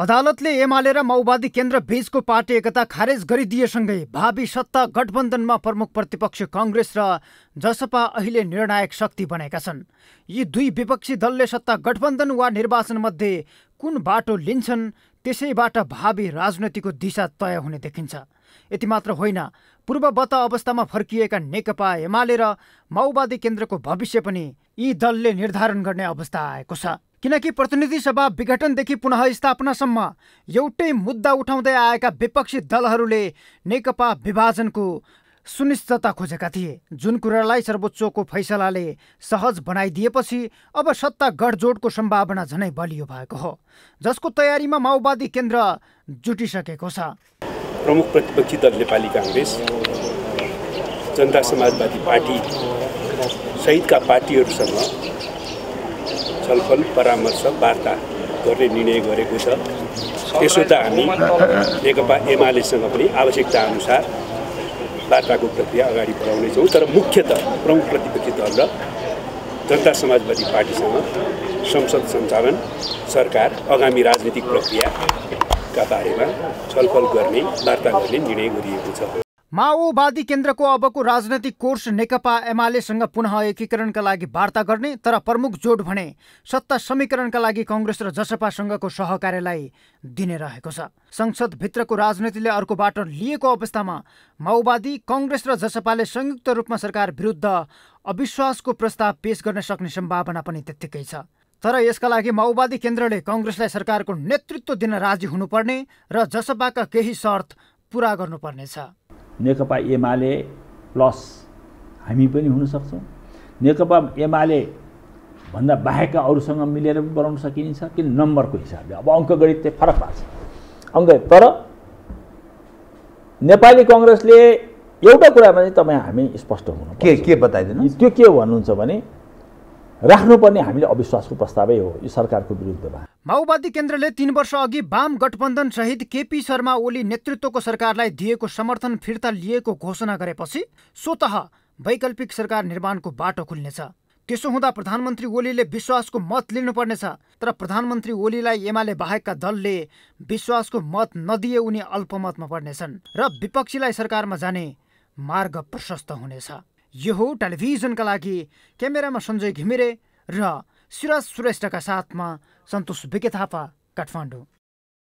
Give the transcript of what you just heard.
अदालतले एमाले र माओवादी केन्द्र बीचको पार्टी एकता खारेज गरिदिएसँगै भावी सत्ता गठबन्धनमा प्रमुख प्रतिपक्ष कङ्ग्रेस र जसपा अहिले निर्णायक शक्ति बनेका छन् यी दुई विपक्षी दलले सत्ता गठबन्धन वा निर्वाचनमध्ये कुन बाटो लिन्छन् त्यसैबाट भावी राजनीतिको दिशा तय हुने देखिन्छ यति मात्र होइन पूर्ववत अवस्थामा फर्किएका नेकपा एमाले र माओवादी केन्द्रको भविष्य पनि यी दलले निर्धारण गर्ने अवस्था आएको छ किनकि प्रतिनिधि सभा विघटनदेखि पुनः स्थापनासम्म एउटै मुद्दा उठाउँदै आएका विपक्षी दलहरूले नेकपा विभाजनको सुनिश्चितता खोजेका थिए जुन कुरालाई सर्वोच्चको फैसलाले सहज बनाइदिएपछि अब सत्ता गठजोडको सम्भावना झनै बलियो भएको हो जसको तयारीमा माओवादी केन्द्र जुटिसकेको छ प्रमुख प्रतिपक्षी दल नेपाली काङ्ग्रेस जनता समाजवादी पार्टी सहितका पार्टीहरूसँग छलफल परामर्श वार्ता गर्ने निर्णय गरेको छ त्यसो त हामी नेकपा एमालेसँग पनि आवश्यकता अनुसार वार्ताको प्रक्रिया अगाडि बढाउनेछौँ तर मुख्यत प्रमुख प्रतिपक्षी दल र जनता समाजवादी पार्टीसँग संसद सञ्चालन सरकार आगामी राजनीतिक प्रक्रियाका बारेमा छलफल गर्ने वार्ता गर्ने निर्णय गरिएको छ माओवादी केन्द्रको अबको राजनैतिक कोर्स नेकपा एमालेसँग पुनः एकीकरणका लागि वार्ता गर्ने तर प्रमुख जोड भने सत्ता समीकरणका लागि कङ्ग्रेस र जसपासँगको सहकार्यलाई दिने रहेको छ संसदभित्रको राजनीतिले अर्को बाटो लिएको अवस्थामा माओवादी कङ्ग्रेस र जसपाले संयुक्त रूपमा सरकार विरुद्ध अविश्वासको प्रस्ताव पेश गर्न सक्ने सम्भावना पनि त्यत्तिकै छ तर यसका लागि माओवादी केन्द्रले कङ्ग्रेसलाई सरकारको नेतृत्व दिन राजी हुनुपर्ने र जसपाका केही शर्त पुरा गर्नुपर्नेछ नेकपा एमाले प्लस हामी पनि हुनसक्छौँ नेकपा एमाले भन्दा बाहेकका अरूसँग मिलेर पनि बनाउन सकिन्छ किन नम्बरको हिसाबले अब अङ्कगणित चाहिँ फरक पार्छ अङ्क तर नेपाली कङ्ग्रेसले एउटा कुरामा चाहिँ तपाईँ हामी स्पष्ट हुनु के के बताइदिनु त्यो के भन्नुहुन्छ भने राख्नुपर्ने हामीले अविश्वासको प्रस्तावै हो यो सरकारको विरुद्धमा माओवादी केन्द्रले तीन वर्ष अघि वाम गठबन्धन सहित केपी शर्मा ओली नेतृत्वको सरकारलाई दिएको समर्थन फिर्ता लिएको घोषणा गरेपछि स्वत वैकल्पिक सरकार निर्माणको बाटो खुल्नेछ त्यसो हुँदा प्रधानमन्त्री ओलीले विश्वासको मत लिनुपर्नेछ तर प्रधानमन्त्री ओलीलाई एमाले बाहेकका दलले विश्वासको मत नदिए उनी अल्पमतमा पर्नेछन् र विपक्षीलाई सरकारमा जाने मार्ग प्रशस्त हुनेछ यो हो टेलिभिजनका लागि क्यामेरामा सञ्जय घिमिरे र सिराज सुरेष्ठका साथमा सन्तोष विके थापा काठमाडौँ